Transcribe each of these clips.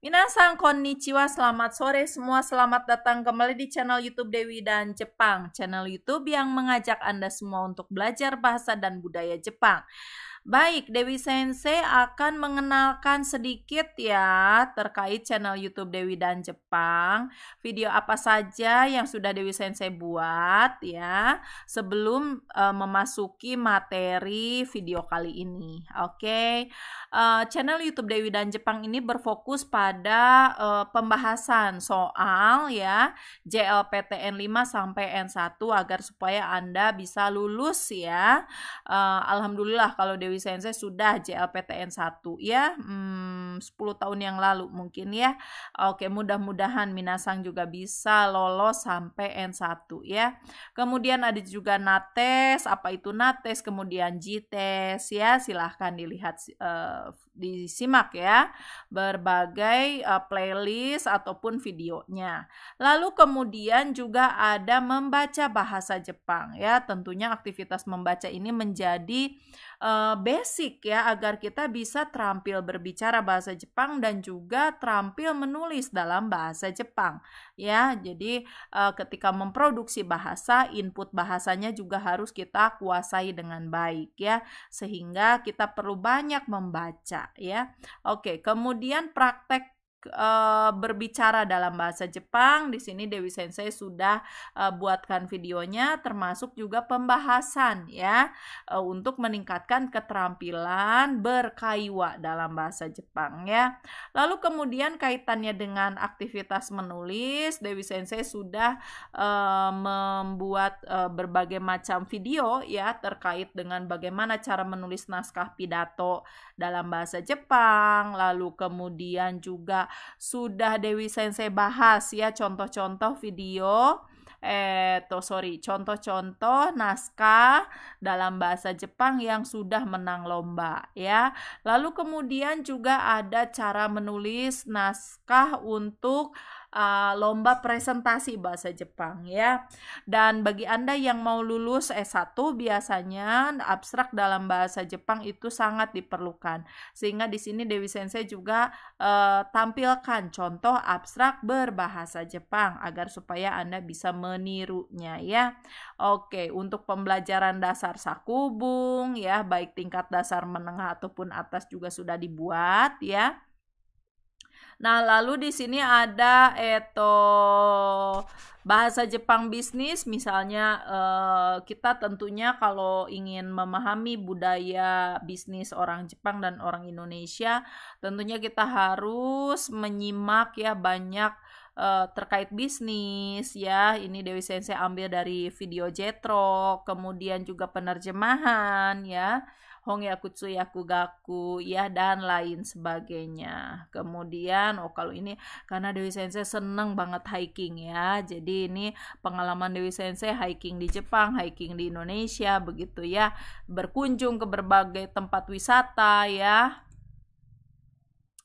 Minasang konnichiwa, selamat sore semua. Selamat datang kembali di channel YouTube Dewi dan Jepang. Channel YouTube yang mengajak Anda semua untuk belajar bahasa dan budaya Jepang. Baik, Dewi Sensei akan mengenalkan sedikit ya terkait channel YouTube Dewi dan Jepang. Video apa saja yang sudah Dewi Sensei buat ya sebelum uh, memasuki materi video kali ini. Oke, okay? Eh, channel YouTube Dewi dan Jepang ini berfokus pada uh, pembahasan soal ya JLPTN 5 sampai N1 agar supaya Anda bisa lulus ya. Uh, Alhamdulillah kalau Dewi saya sudah JLPTN 1 ya hmm, 10 tahun yang lalu mungkin ya oke mudah-mudahan Minasang juga bisa lolos sampai N1 ya kemudian ada juga nates apa itu nates kemudian jites ya silahkan dilihat uh, disimak ya berbagai uh, playlist ataupun videonya lalu kemudian juga ada membaca bahasa Jepang ya tentunya aktivitas membaca ini menjadi uh, basic ya agar kita bisa terampil berbicara bahasa Jepang dan juga terampil menulis dalam bahasa Jepang ya. Jadi e, ketika memproduksi bahasa, input bahasanya juga harus kita kuasai dengan baik ya sehingga kita perlu banyak membaca ya. Oke, kemudian praktek e, berbicara dalam bahasa Jepang. Di sini Dewi Sensei sudah e, buatkan videonya termasuk juga pembahasan ya e, untuk meningkatkan keterampilan berkaiwa dalam bahasa Jepang ya. Lalu kemudian kaitannya dengan aktivitas menulis, Dewi Sensei sudah e, membuat e, berbagai macam video ya terkait dengan bagaimana cara menulis naskah pidato dalam bahasa Jepang, lalu kemudian juga sudah Dewi Sensei bahas ya contoh-contoh video eh toh sorry contoh-contoh naskah dalam bahasa Jepang yang sudah menang lomba ya lalu kemudian juga ada cara menulis naskah untuk uh, lomba presentasi bahasa Jepang ya. Dan bagi Anda yang mau lulus S1 biasanya abstrak dalam bahasa Jepang itu sangat diperlukan. Sehingga di sini Dewi Sensei juga uh, tampilkan contoh abstrak berbahasa Jepang agar supaya Anda bisa menirunya ya. Oke, untuk pembelajaran dasar sakubung ya, baik tingkat dasar menengah ataupun atas juga sudah dibuat ya. Nah, lalu di sini ada eto bahasa Jepang bisnis misalnya eh, kita tentunya kalau ingin memahami budaya bisnis orang Jepang dan orang Indonesia tentunya kita harus menyimak ya banyak eh, terkait bisnis ya ini Dewi Sensei ambil dari video Jetro kemudian juga penerjemahan ya hongyakutsu gaku ya dan lain sebagainya kemudian oh kalau ini karena Dewi Sensei seneng banget hiking ya jadi ini pengalaman Dewi Sensei hiking di Jepang hiking di Indonesia begitu ya berkunjung ke berbagai tempat wisata ya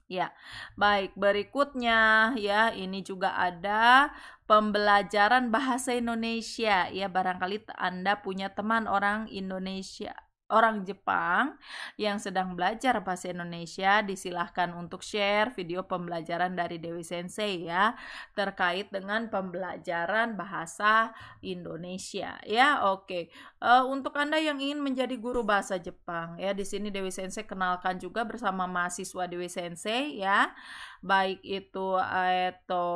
Ya, baik. Berikutnya, ya, ini juga ada pembelajaran bahasa Indonesia. Ya, barangkali Anda punya teman orang Indonesia, orang Jepang yang sedang belajar bahasa Indonesia disilahkan untuk share video pembelajaran dari Dewi Sensei ya terkait dengan pembelajaran bahasa Indonesia ya oke okay. uh, eh, untuk anda yang ingin menjadi guru bahasa Jepang ya di sini Dewi Sensei kenalkan juga bersama mahasiswa Dewi Sensei ya baik itu atau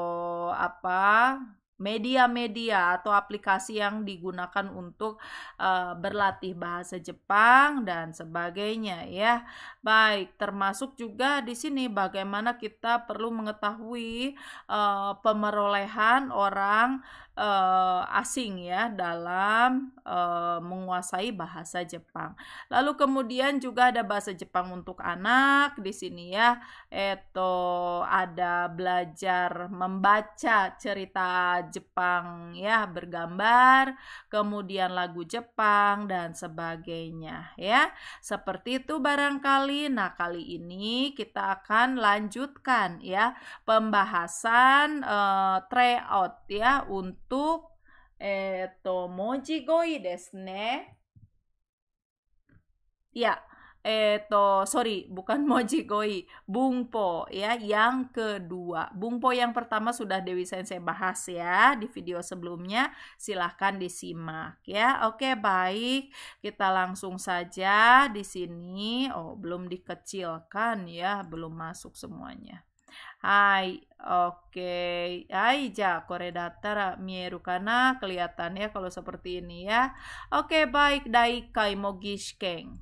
eh, apa media-media atau aplikasi yang digunakan untuk uh, berlatih bahasa Jepang dan sebagainya ya. Baik, termasuk juga di sini bagaimana kita perlu mengetahui uh, pemerolehan orang uh, asing ya dalam uh, menguasai bahasa Jepang. Lalu kemudian juga ada bahasa Jepang untuk anak di sini ya. Eto ada belajar membaca cerita Jepang ya bergambar, kemudian lagu Jepang dan sebagainya ya. Seperti itu barangkali. Nah, kali ini kita akan lanjutkan ya pembahasan uh, tryout ya untuk と、えっ、ー、と、文字語彙ですね。Ya, eh, eh to sorry, bukan moji bungpo ya yang kedua. Bungpo yang pertama sudah Dewi Sensei bahas ya di video sebelumnya. Silahkan disimak ya. Oke, baik. Kita langsung saja di sini. Oh, belum dikecilkan ya, belum masuk semuanya. Hai, Oke, aja kore datar ah, mieru kana ya kalau seperti ini ya. Oke, baik dai kai mogishken.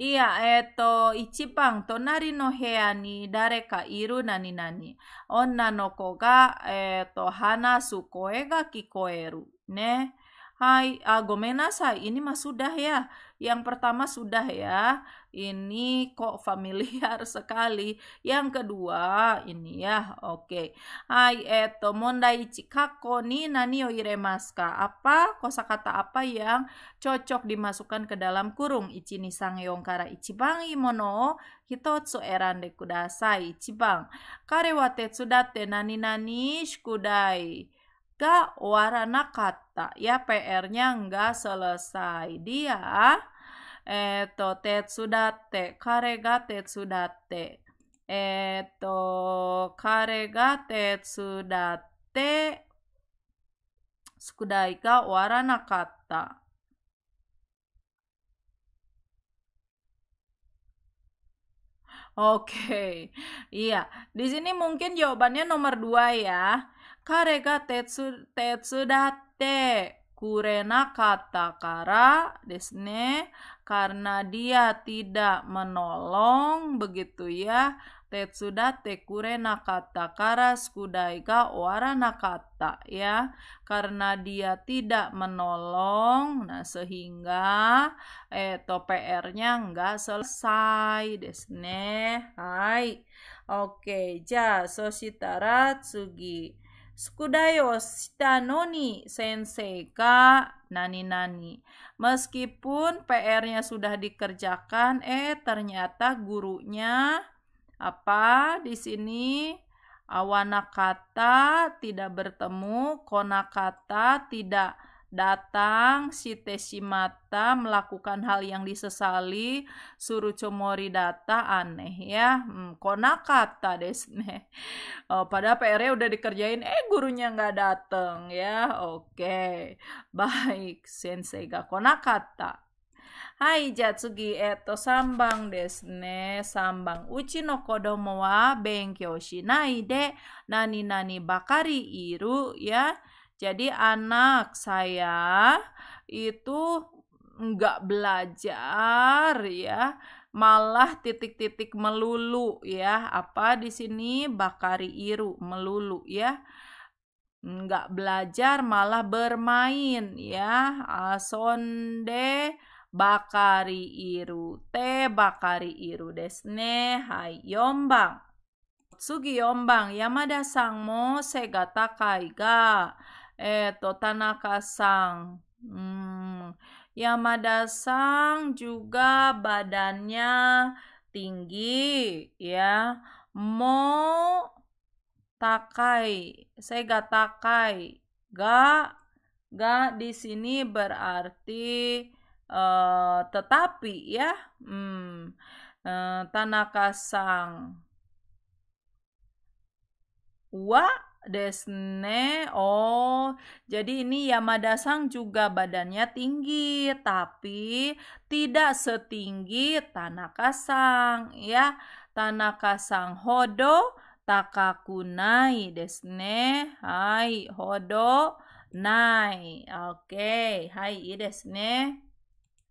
Iya, eto ichipang tonari no hea ni dare ka iru nani nani. Onna no ko ga eto hanasu koe ga kikoeru. Ne. Hai, ah, gomenasai. Ini mah sudah ya. Yang pertama sudah ya ini kok familiar sekali. Yang kedua, ini ya, oke. Okay. Hai, eto, mondai chikako ni nani o iremasu Apa, kosakata apa yang cocok dimasukkan ke dalam kurung? Ichi ni sangyong kara ichibang imono hitotsu erande kudasai. Ichibang. Kare wa tetsudate nani nani shikudai ga waranakata. Ya, PR-nya nggak selesai. Dia えっ、ー、と、手伝って、彼が手伝って、えっ、ー、と、彼が手伝って、宿題が終わらなかった。Oke, okay. iya. Di sini mungkin jawabannya nomor dua ya. Karega tetsu tetsu datte kurena kata kara. Di sini karena dia tidak menolong begitu ya tetsuda tekure nakata karas kudai ga wara nakata ya karena dia tidak menolong nah sehingga eh to pr nggak selesai desne hai oke ja sositara tsugi 宿題をしたのに sensei ka nani-nani. Meskipun PR-nya sudah dikerjakan, eh ternyata gurunya apa di sini awana kata tidak bertemu, kona kata tidak datang si Teshimata melakukan hal yang disesali suruh Comori data aneh ya hmm, konakata desne oh, pada pr udah dikerjain eh gurunya nggak dateng ya oke okay. baik sensei ga konakata Hai Jatsugi eto sambang desne sambang uchi no kodomo wa benkyo shinai de nani nani bakari iru ya jadi anak saya itu nggak belajar ya malah titik-titik melulu ya apa di sini bakari iru melulu ya nggak belajar malah bermain ya Asonde bakari iru te bakari iru desne hai yombang sugi yombang yamada sang mo segata kaiga えっ、ー、と、Tanaka-san. Hmm, yamada Sang juga badannya tinggi, ya. Mo takai, saya gak takai. Gak, gak di sini berarti uh, tetapi, ya. Hmm, uh, tanaka Wah. Wa Desne, oh, jadi ini Yamada Sang juga badannya tinggi, tapi tidak setinggi Tanaka Sang, ya. Tanaka Sang Hodo Takakunai desne, hai Hodo nai, oke, okay. hai desne.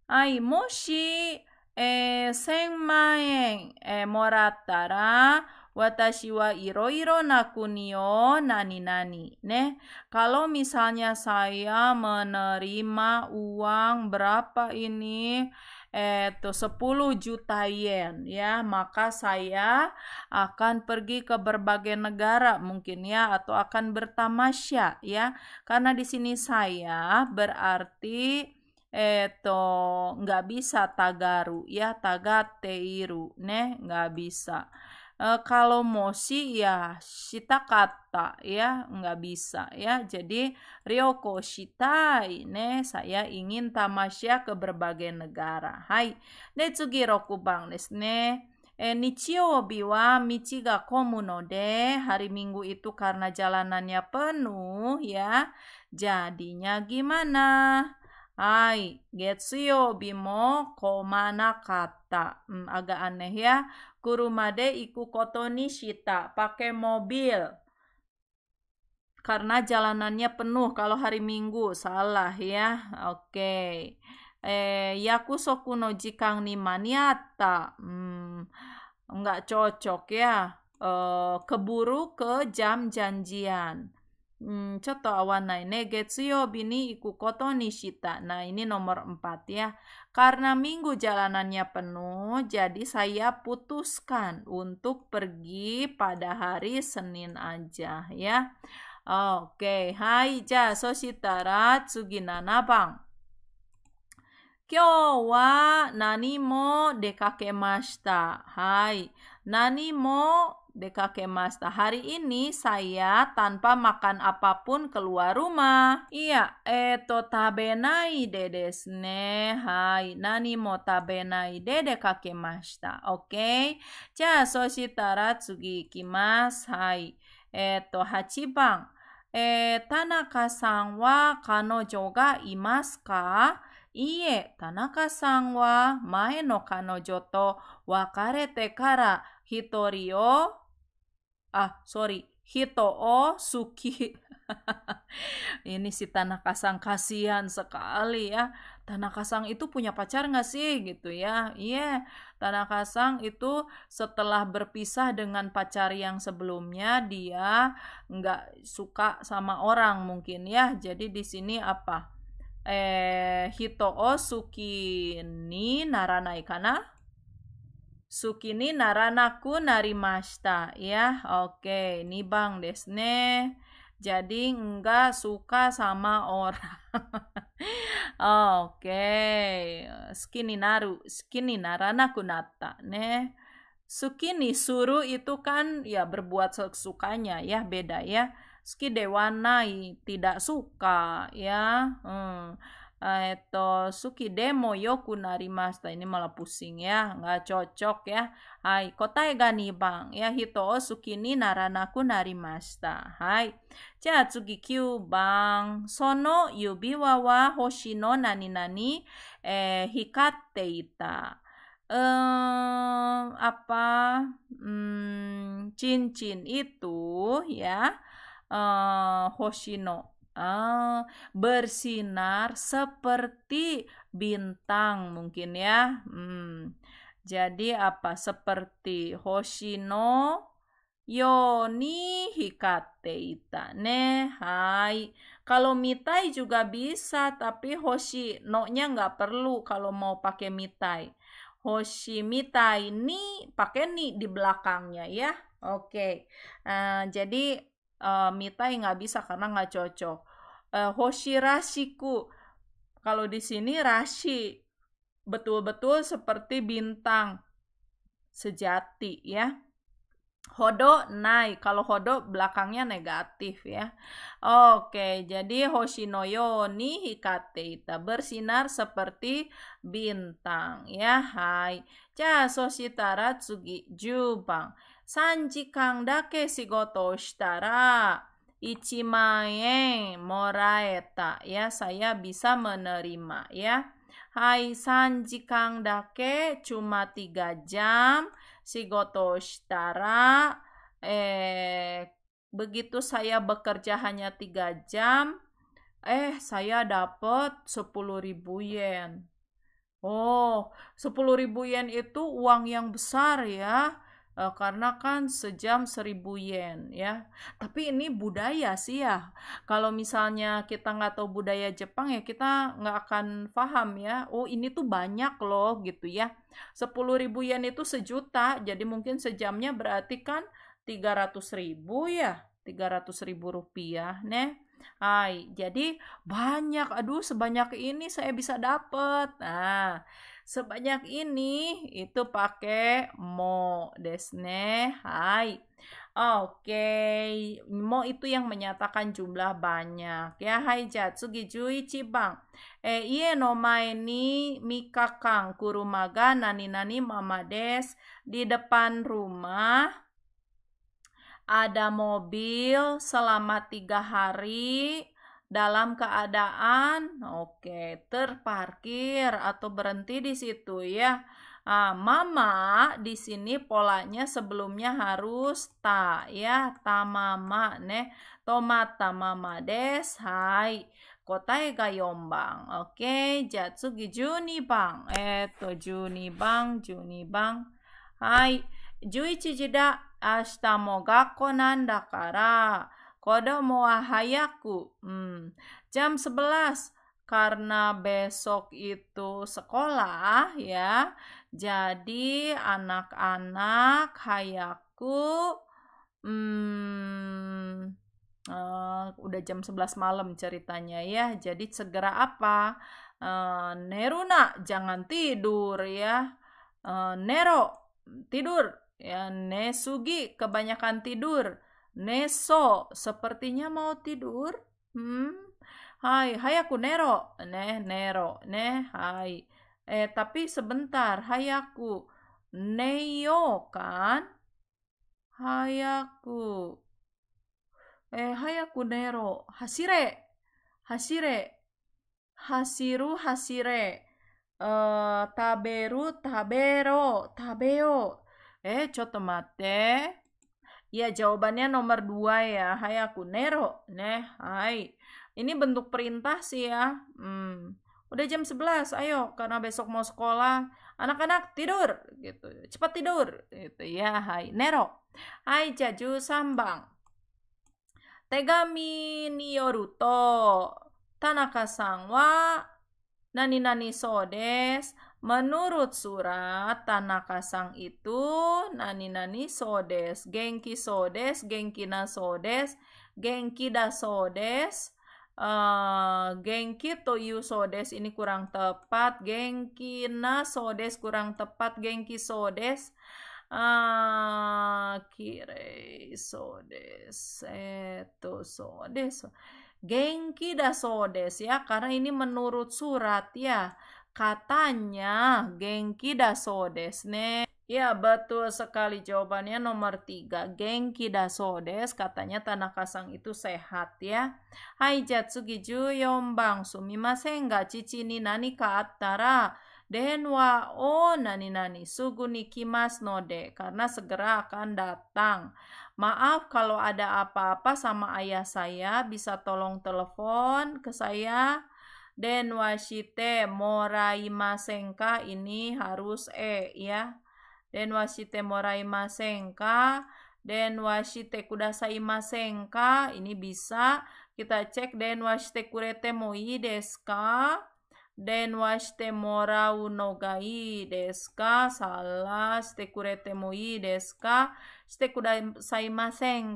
Hai, moshi eh, 1000 eh, moratara. Watashi wa iroiro nakunio nani nani. ne? kalau misalnya saya menerima uang berapa ini? itu 10 juta yen ya maka saya akan pergi ke berbagai negara mungkin ya atau akan bertamasya ya karena di sini saya berarti itu nggak bisa tagaru ya tagateiru ne nggak bisa e, kalau moshi ya shita kata ya nggak bisa ya jadi ryoko shita ini saya ingin tamasya ke berbagai negara hai ne roku rokubang desu ne E, Nichiyobi wa michi ga komu no de, hari Minggu itu karena jalanannya penuh ya. Jadinya gimana? Hai, getsuyobi mo komana kata. Hmm, agak aneh ya kurumade iku koto shita, pakai mobil. Karena jalanannya penuh kalau hari Minggu, salah ya. Oke. Okay. Eh, yaku soku no jikang ni maniata. Hmm, nggak cocok ya. Eh, keburu ke jam janjian. Hmm, contoh awanai ne getsuyobi bini ikukoto nishita. Nah, ini nomor 4 ya. Karena minggu jalanannya penuh, jadi saya putuskan untuk pergi pada hari Senin aja ya. Oke, okay. hai ja sositara shitara tsugi nanabang. wa nani mo dekakemashita. Hai. Nani mo DKK Master. Hari ini saya tanpa makan apapun keluar rumah. Iya, eto tabenai dedes ne. Hai, nani mo tabenai de DKK Master. Oke. Ja, so shitara tsugi ikimasu. Hai. Eto 8番。えー、田中さんは彼女がいますかいいえ、田中さんは前の彼女と別れてから一人を ah sorry Hito o Suki ini si Tanah Kasang kasihan sekali ya Tanah Kasang itu punya pacar nggak sih gitu ya iya yeah. Tanah Kasang itu setelah berpisah dengan pacar yang sebelumnya dia nggak suka sama orang mungkin ya jadi di sini apa eh Hito o Suki ni Naranaikana Sukini naranaku narimashita ya. Oke, ini Bang Desne. Jadi enggak suka sama orang. Oke. Sukini naru, sukini naranaku nata, ne. Sukini suru itu kan ya berbuat sukanya ya, beda ya. Suki dewanai tidak suka ya. Hmm eh to suki demo yoku narimasta ini malah pusing ya nggak cocok ya hai kota ega gani bang ya hito o suki ni naranaku narimasta hai cia tsugi kyu bang sono yubi wawa hoshi no nani nani eh hikatte ita um, apa hmm, cincin itu ya eh, hoshi hoshino Oh, bersinar seperti bintang mungkin ya. Hmm. Jadi apa? Seperti hoshino yoni hikate ita ne. Hai. Kalau mitai juga bisa, tapi hoshi no-nya nggak perlu kalau mau pakai mitai. Hoshi mitai ni pakai ni di belakangnya ya. Oke. Okay. Uh, eh, jadi uh, eh, mitai nggak bisa karena nggak cocok uh, hoshirashiku kalau di sini rashi betul-betul seperti bintang sejati ya Hodo naik, kalau hodo belakangnya negatif ya. Oke, jadi Hoshinoyo ni hikate ita bersinar seperti bintang ya. Hai. Ja soshitara tsugi jubang. 3時間だけ仕事をしたら1万円もらえた。Ya, saya bisa menerima. Ya. Hai, sanjikan dake cuma tiga jam. si goto shitara. Eh, begitu saya bekerja hanya tiga jam. Eh, saya dapat 10.000 yen. Oh, 10.000 yen itu uang yang besar ya. Uh, karena kan sejam seribu yen ya tapi ini budaya sih ya kalau misalnya kita nggak tahu budaya Jepang ya kita nggak akan paham ya oh ini tuh banyak loh gitu ya sepuluh ribu yen itu sejuta jadi mungkin sejamnya berarti kan tiga ratus ribu ya tiga ratus ribu rupiah nih Hai, jadi banyak, aduh sebanyak ini saya bisa dapat. Nah, Sebanyak ini itu pakai mo desne hai. Oke, okay. mo itu yang menyatakan jumlah banyak ya. Hai jatsugi Jui Cibang, eh iye no mai ni mikakang kurumaga nani nani mama des di depan rumah ada mobil selama tiga hari dalam keadaan oke okay, terparkir atau berhenti di situ ya. Ah, mama di sini polanya sebelumnya harus ta ya tamama ne tomata mama des hai kota ga yombang oke okay, jatsugi juni bang eto juni bang juni bang hai juichi jida ashita mo gakko nan dakara Kodo moahayaku. Hmm. Jam 11 karena besok itu sekolah ya. Jadi anak-anak hayaku hmm, uh, udah jam 11 malam ceritanya ya. Jadi segera apa? Uh, Neruna jangan tidur ya. Uh, Nero tidur ya. Nesugi kebanyakan tidur Neso, sepertinya mau tidur. Hmm, hai, hai aku Nero. Neh, Nero, neh, hai. Eh, tapi sebentar, hai aku. Neyo kan? Hai aku. Eh, hai aku Nero. Hasire, hasire. Hasiru, hasire. Eh, taberu, tabero, tabeo. Eh, ちょっと待って。Ya, jawabannya nomor dua ya. Hai aku nero. Neh, hai. Ini bentuk perintah sih ya. Hmm. Udah jam 11, ayo karena besok mau sekolah. Anak-anak tidur gitu. Cepat tidur gitu ya. Hai nero. Hai jaju sambang. Tegami niyoruto. Tanaka-san wa nani nani so Menurut surat, Tanaka Sang itu nani-nani sodes, genki sodes, genki na sodes, genki da sodes, uh, eh, genki toyu sodes ini kurang tepat, genki na sodes kurang tepat, genki sodes, uh, kirei sodes, itu sodes, genki da sodes ya, karena ini menurut surat ya. Katanya Genki so desu ne. Ya, betul sekali jawabannya nomor tiga. Genki so desu. Katanya tanah kasang itu sehat ya. Hai, jatsugi 14 denwa o oh, nani nani sugu no node karena segera akan datang. Maaf kalau ada apa-apa sama ayah saya bisa tolong telepon ke saya Den washite masengka ini harus e ya. Den washite masengka den washite kudasai masengka ini bisa kita cek den washite kurete moi deska den waste mora unogai deska salah. ste kurete mo i deska ste kudai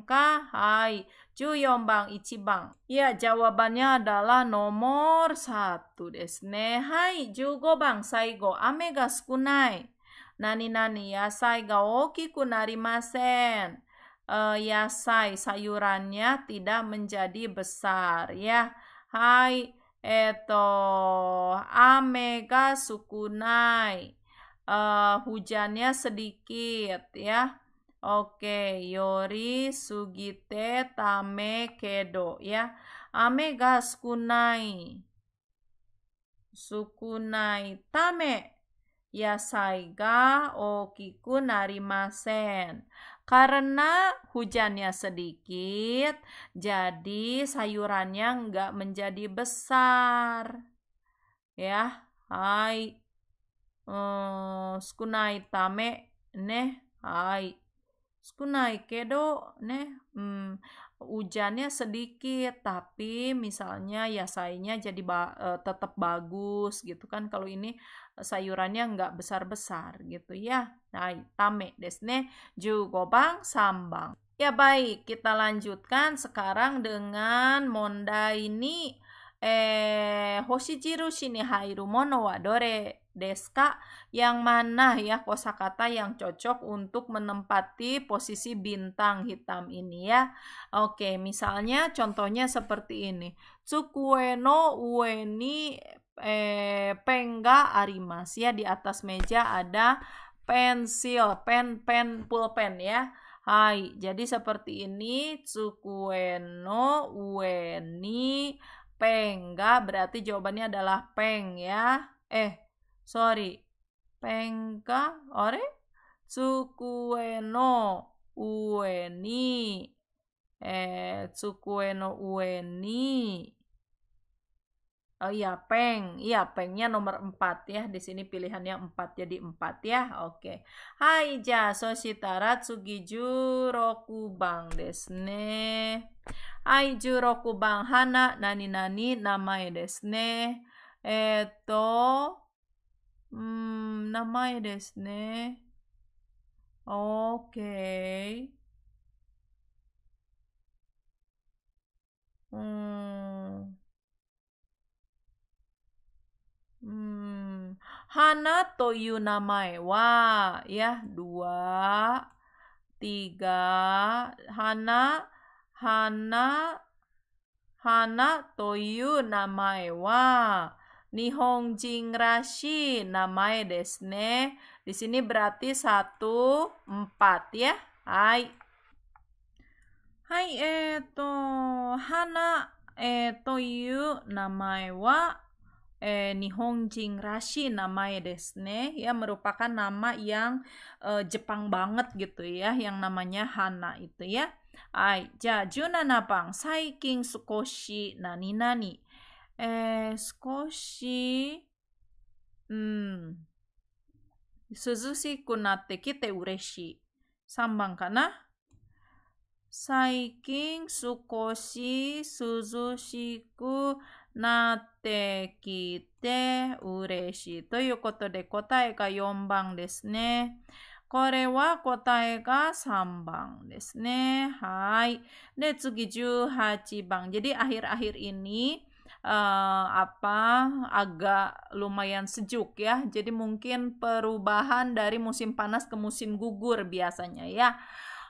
ka hai 14 bang 1 bang iya jawabannya adalah nomor 1 desne hai jugo bang saigo ame ga sukunai nani nani ya sai ga okiku narimasen uh, eh, ya sai sayurannya tidak menjadi besar ya hai eto ga sukunai. Uh, hujannya sedikit ya. Oke, okay. yori sugite tame kedo ya. Ame ga sukunai. Sukunai tame. Yasai ga okiku narimasen. Karena hujannya sedikit, jadi sayurannya nggak menjadi besar. Ya, hai. Um, eh, skunai tame ne hai. Skunai kedo ne. Hmm, hujannya sedikit tapi misalnya ya sayurnya jadi ba eh, tetap bagus gitu kan kalau ini sayurannya nggak besar-besar gitu ya. Nah, tame desne jugobang sambang. Ya baik, kita lanjutkan sekarang dengan monda ini eh hoshijiru shini hairu mono wa dore deska yang mana ya kosakata yang cocok untuk menempati posisi bintang hitam ini ya. Oke, misalnya contohnya seperti ini. Tsukueno ueni eh, pengga arimas ya di atas meja ada pensil pen pen pulpen ya Hai, jadi seperti ini tsukueno ueni pengga berarti jawabannya adalah peng ya. Eh, sorry. Pengga ore tsukueno ueni eh tsukueno ueni Oh iya, peng. Iya, pengnya nomor 4 ya. Di sini pilihannya 4 jadi 4 ya. Oke. Hai ja soshitara tsugiju rokubang desu ne. Hai ju rokubang hana nani nani namae desne Eto hmm, namae desne Oke. Hmm. Hmm, hana toyu namae wa ya dua tiga Hana Hana Hana toyu namae wa Nihong Rashi namae desne. Di sini berarti satu empat ya. Hai. Hai, eto, hana, eto, yu, namae wa, eh, Nihon Rashi namanya desne ya merupakan nama yang eh, Jepang banget gitu ya yang namanya Hana itu ya. Ai, ja junana bang saiking sukoshi nani nani. Eh, sukoshi hmm suzushi kunatte kite ureshi. Sambang kana? Saiking sukoshi suzushiku なってきて嬉しい。ということで答えが4番ですね。これは答えが3番ですね。はい。で、次18番. akhir-akhir ini uh, apa agak lumayan sejuk ya. Jadi mungkin perubahan dari musim panas ke musim gugur biasanya ya.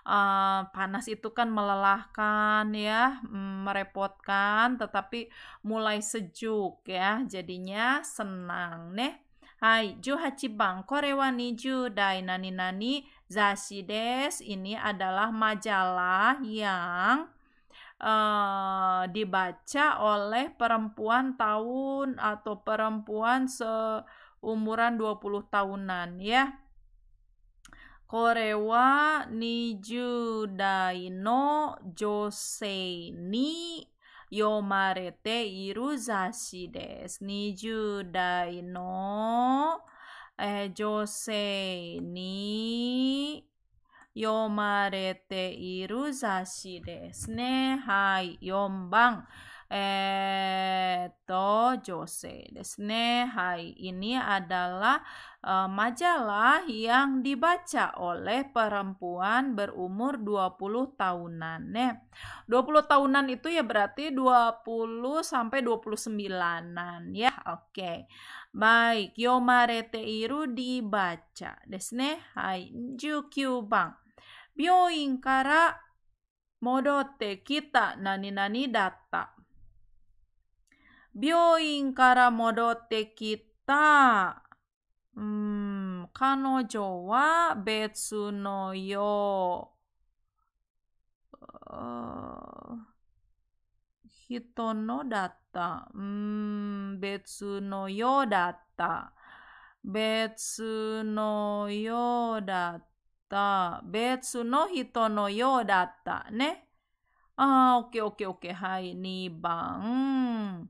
Eh, panas itu kan melelahkan ya, mm, merepotkan, tetapi mulai sejuk ya, jadinya senang nih. Hai, Juhachibang Korewa ju Dai Nani Nani des. ini adalah majalah yang Uh, dibaca oleh perempuan tahun atau perempuan seumuran 20 tahunan ya. これは20代の女性に読まれている雑誌です。20代の、えー、女性に読まれている雑誌ですね。はい、4番。えー、っと、女性ですね。はい。Ini adalah、uh, eh, majalah yang dibaca oleh perempuan berumur 20 tahunan. ね。20 tahunan itu ya berarti 20 sampai 29-an ya. Oke.、Okay. Baik, yomarete iru dibaca desu 番病院から戻ってきた何々だった病院から戻ってきた。うん、彼女は別のよ人のだった。うん、別のようだった。別のようだった。別の人のようだったね。ああ、オッケーオッケーオッケー。はい、2番。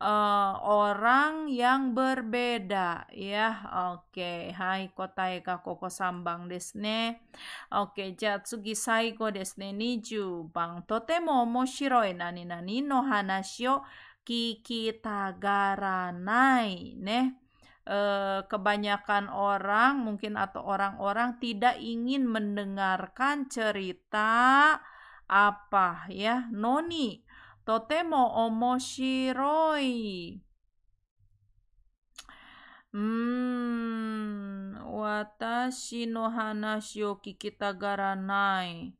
uh, orang yang berbeda ya. Oke, okay. hai kota eka koko sambang Desne. Oke, okay. ja tsugi saigo desne niju Bang totemo omoshiroi nani nani no hanashi o kiki ne. Eh, kebanyakan orang mungkin atau orang-orang tidak ingin mendengarkan cerita apa ya noni とても面白い。うーん、私の話を聞きたがらない。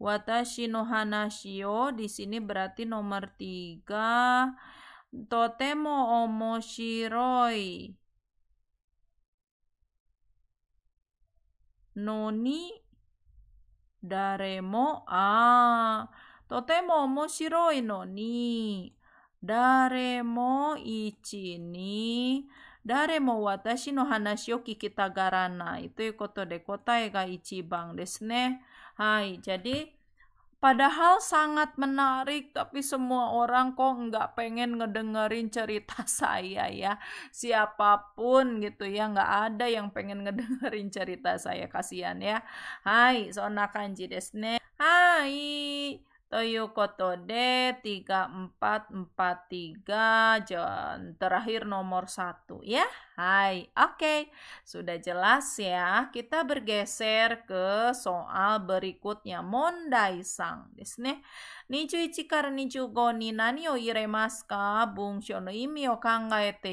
Watashi hmm, no hanashi yo di sini berarti nomor tiga. Totemo omoshiroi. Noni daremo a ah. とても面白いのに、誰も一に、誰も私の話を聞きたがらないということで答えが一番ですね。はい、jadi padahal sangat menarik tapi semua orang kok nggak pengen ngedengerin cerita saya ya. Siapapun gitu ya nggak ada yang pengen ngedengerin cerita saya kasihan ya. Hai, sona kanji desne. Hai empat 3443 John terakhir nomor satu ya. Hai, oke. Okay. Sudah jelas ya. Kita bergeser ke soal berikutnya. Mondai sang desu ne.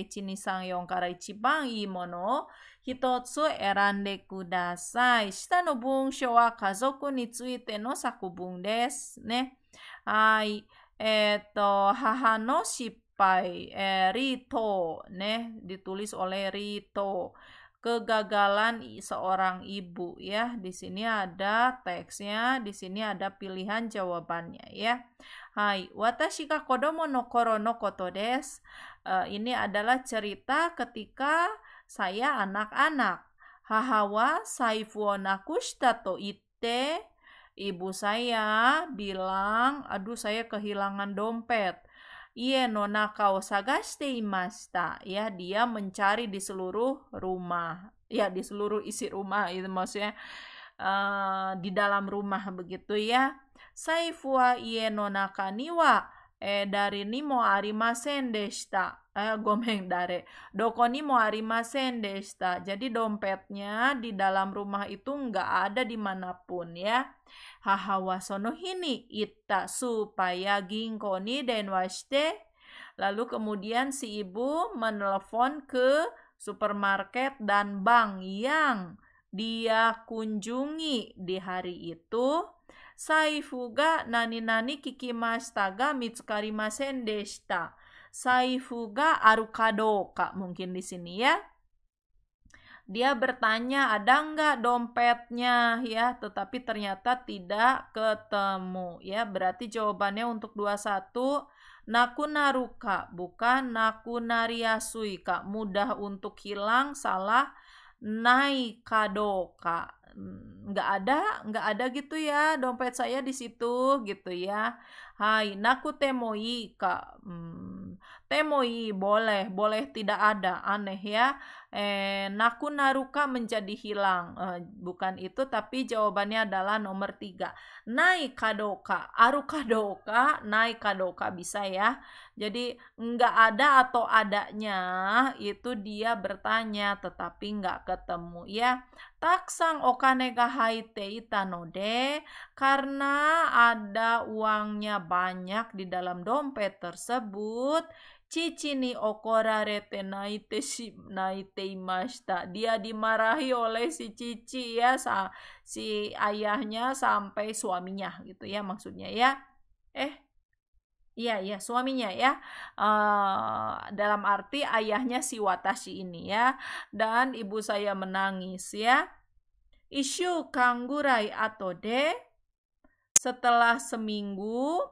cini sang 25 karai cipang imono kazoku no des ne, Hai, no e, ne ditulis oleh Rito. Kegagalan seorang ibu ya. Di sini ada teksnya, di sini ada pilihan jawabannya ya. Hai, watashi ga kodomo no koro no koto desu. Uh, ini adalah cerita ketika saya anak-anak. Hahawa saifuona kushita to ite. Ibu saya bilang, aduh saya kehilangan dompet. Ie nona kau sagashite imashita. Ya, dia mencari di seluruh rumah. Ya, di seluruh isi rumah itu maksudnya. Uh, di dalam rumah begitu ya. Saifua ie nona kaniwa Eh, dari eh gomeng dare. ni mo arimasen desta. Jadi dompetnya di dalam rumah itu nggak ada dimanapun ya. Hahawasono hini ita supaya ni dan washite. Lalu kemudian si ibu menelpon ke supermarket dan bank yang dia kunjungi di hari itu Saifu ga nani nani kikimashita ga mitsukarimasen deshita. Saifu ga arukadoka mungkin di sini ya. Dia bertanya ada nggak dompetnya ya, tetapi ternyata tidak ketemu ya. Berarti jawabannya untuk 21 nakunaruka bukan nakunariasui kak mudah untuk hilang salah naikadoka Hmm, nggak ada nggak ada gitu ya dompet saya di situ gitu ya hai naku temoi kak hmm, temoi boleh boleh tidak ada aneh ya eh, naku naruka menjadi hilang eh, bukan itu tapi jawabannya adalah nomor tiga naik kadoka aruka doka naik kadoka bisa ya jadi nggak ada atau adanya itu dia bertanya tetapi nggak ketemu ya taksang sang haite itanode karena ada uangnya banyak di dalam dompet tersebut Cici ni okora naite si naite imasta Dia dimarahi oleh si Cici ya sa, si ayahnya sampai suaminya gitu ya maksudnya ya. Eh iya iya suaminya ya. Uh, dalam arti ayahnya si Watashi ini ya dan ibu saya menangis ya. Isu kanggurai atau de setelah seminggu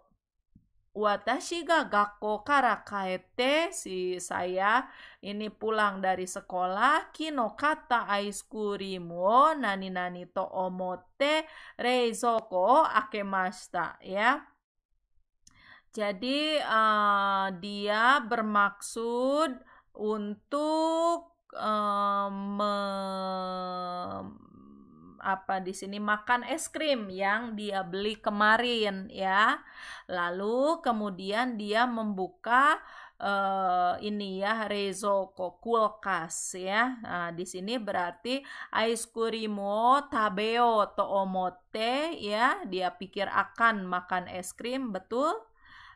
Watashi ga gakko kara kaete, si saya ini pulang dari sekolah, kino kata cream wo nani nani to omote reizoko akemashita, ya. Jadi uh, dia bermaksud untuk uh, me apa di sini makan es krim yang dia beli kemarin ya. Lalu kemudian dia membuka uh, ini ya rezoko kulkas ya. Nah, di sini berarti krimo tabeo toomote ya. Dia pikir akan makan es krim betul?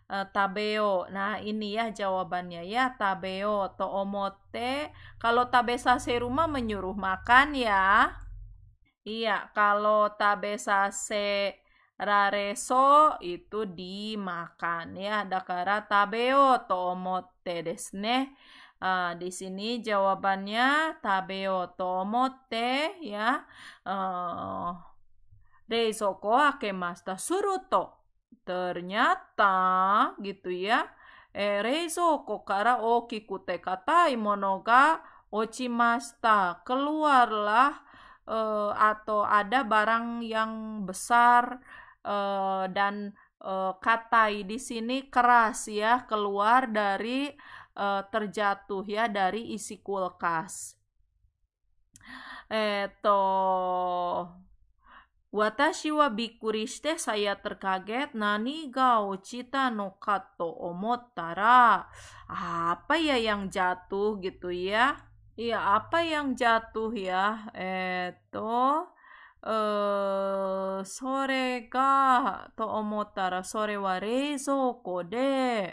Eh, tabeo. Nah, ini ya jawabannya ya tabeo toomote. Kalau tabesa rumah menyuruh makan ya. Iya, kalau tabesase rareso itu dimakan ya. Dakara tabeo to omotte desu ne. Uh, di sini jawabannya tabeo to omotte ya. Uh, reisoko akemasta suruto. Ternyata gitu ya. Eh, reizoko kara okiku te katai mono ga ochimashita. Keluarlah uh, atau ada barang yang besar uh, dan uh, katai di sini keras ya keluar dari uh, terjatuh ya dari isi kulkas. Eto Watashi wa bikkuri saya terkaget nani ga ochita no kato omotara. apa ya yang jatuh gitu ya Iya, apa yang jatuh ya? Eto, eh, sore ga to omotara sore wa reizoko de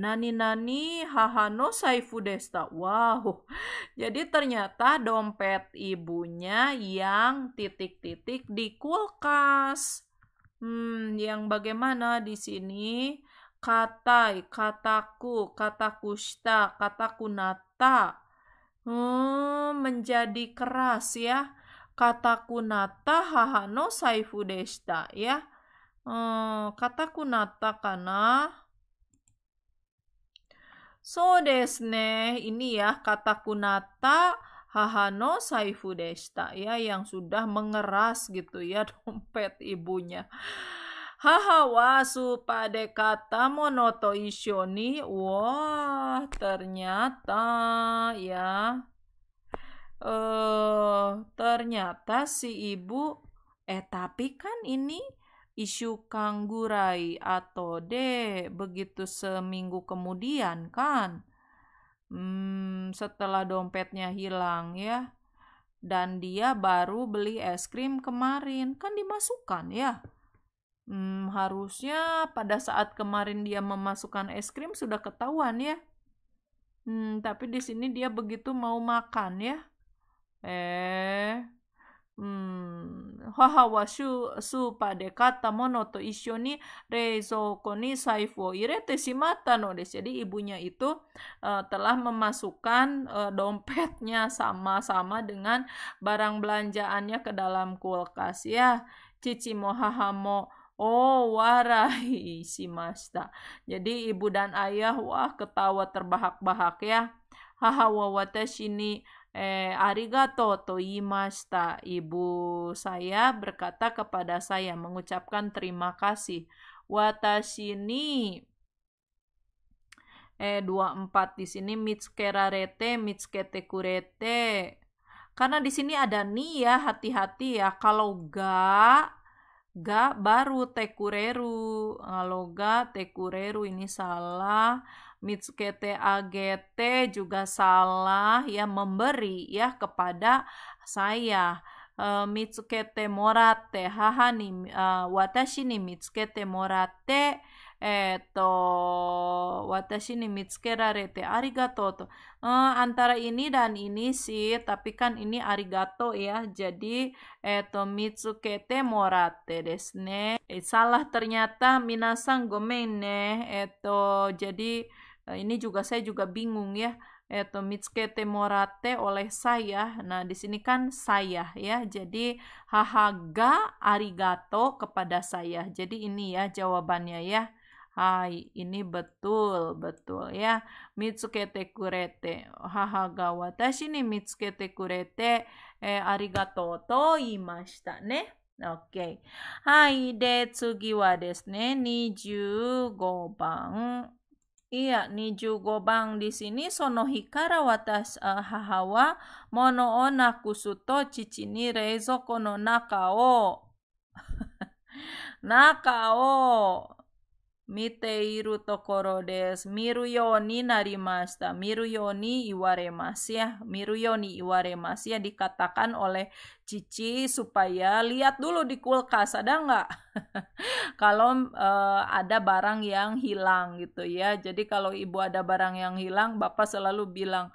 nani nani haha no saifu desta. Wow. Jadi ternyata dompet ibunya yang titik-titik di kulkas. Hmm, yang bagaimana di sini? Katai, kataku, kataku katakunata Hmm, menjadi keras ya. Kata kunata hahano saifu deshita ya. Hmm, kata kunata kana. So desne, ini ya kata kunata hahano saifu deshita ya yang sudah mengeras gitu ya dompet ibunya. Haha wa supade kata monoto Wah, ternyata ya. Eh, uh, ternyata si ibu eh tapi kan ini isu kanggurai atau de begitu seminggu kemudian kan. Hmm, setelah dompetnya hilang ya. Dan dia baru beli es krim kemarin, kan dimasukkan ya Hmm, harusnya pada saat kemarin dia memasukkan es krim sudah ketahuan ya. Hmm, tapi di sini dia begitu mau makan ya. Eh. Hmm, haha wa shu su de kata mono to isho ni reizouko ni saifu irete shimata no desu. Jadi ibunya itu uh, telah memasukkan uh, dompetnya sama-sama dengan barang belanjaannya ke dalam kulkas ya. Cici mo haha mo Oh, warai Masta. Jadi ibu dan ayah wah ketawa terbahak-bahak ya. Haha wa watashi ni eh, arigato to imashita. Ibu saya berkata kepada saya mengucapkan terima kasih. Watashi ni eh 24 di sini mitskerarete mitskete kurete. Karena di sini ada ni ya, hati-hati ya. Kalau ga ga baru tekureru kalau ga tekureru ini salah mitsukete agete juga salah ya memberi ya kepada saya Uh, eh, mitsukete morate haha ni uh, eh, watashi ni mitsukete morate えっ、ー、と、私に見つけられてありがとうと。Uh, eh, antara ini dan ini sih, tapi kan ini arigato ya. Jadi, eto mitsukete morate desu ne. Eh, salah ternyata minasang gomen ne. Eto, jadi eh, ini juga saya juga bingung ya eto Mitsukete Morate oleh saya. Nah, di sini kan saya ya. Jadi hahaga arigato kepada saya. Jadi ini ya jawabannya ya. Hai, ini betul, betul ya. Mitsukete kurete. Haha ga watashi ni mitsukete kurete eh, arigatou to imashita ne. Oke. Okay. Hai, de tsugi wa desu ne 25 ban. Iya, 25 bang di sini sono hikara watas uh, ah, wa, mono o nakusu to cici ni reizoko no naka o. naka o miteiru tokoro des miruyoni narimasta miruyoni iwaremasu ya miruyoni iwaremasu ya dikatakan oleh Cici supaya lihat dulu di kulkas ada nggak kalau e, ada barang yang hilang gitu ya jadi kalau ibu ada barang yang hilang bapak selalu bilang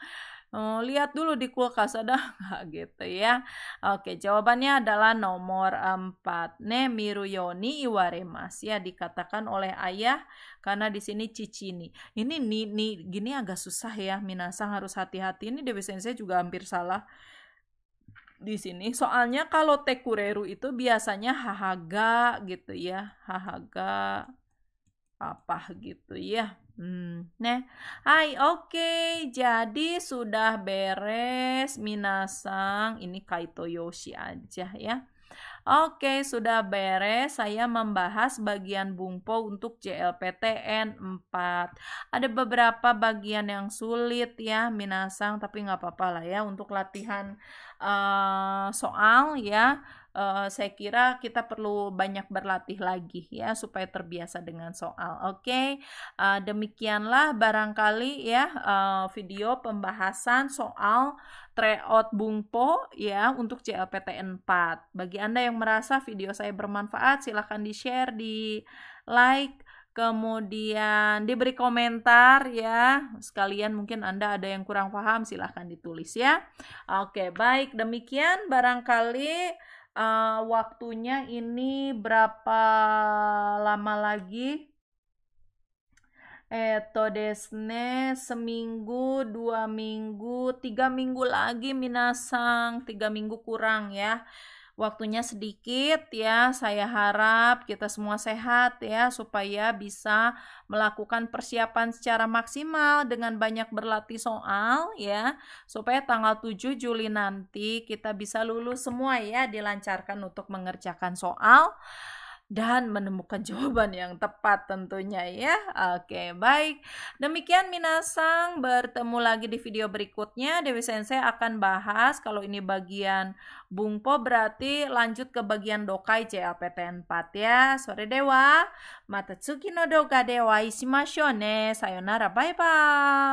Oh, lihat dulu di kulkas ada nggak gitu ya. Oke, jawabannya adalah nomor 4. Ne miruyoni iwaremas ya dikatakan oleh ayah karena di sini nih Ini ni, ni gini agak susah ya minasang harus hati-hati. Ini Dewi Sensei juga hampir salah di sini. Soalnya kalau tekureru itu biasanya hahaga gitu ya. Hahaga apa gitu ya. Hmm, nah, hai, oke, okay. jadi sudah beres minasang, ini kaito yoshi aja ya. Oke, okay, sudah beres. Saya membahas bagian bungpo untuk JLPTN 4. Ada beberapa bagian yang sulit ya, minasang, tapi nggak apa-apa lah ya untuk latihan uh, soal ya uh, saya kira kita perlu banyak berlatih lagi ya supaya terbiasa dengan soal. Oke, okay? uh, eh, demikianlah barangkali ya uh, video pembahasan soal tryout Bungpo ya untuk CLPTN 4. Bagi Anda yang merasa video saya bermanfaat, silahkan di-share, di-like, kemudian diberi komentar ya sekalian mungkin anda ada yang kurang paham silahkan ditulis ya oke baik demikian barangkali uh, waktunya ini berapa lama lagi? Eto desne seminggu, dua minggu, tiga minggu lagi minasang, tiga minggu kurang ya waktunya sedikit ya. Saya harap kita semua sehat ya supaya bisa melakukan persiapan secara maksimal dengan banyak berlatih soal ya supaya tanggal 7 Juli nanti kita bisa lulus semua ya dilancarkan untuk mengerjakan soal dan menemukan jawaban yang tepat tentunya ya. Oke, baik. Demikian Minasang, bertemu lagi di video berikutnya. Dewi Sensei akan bahas kalau ini bagian Bungpo berarti lanjut ke bagian Dokai CLPT 4 ya. Sore Dewa, Matatsuki no Doka Dewa Isimashone. Sayonara, bye-bye.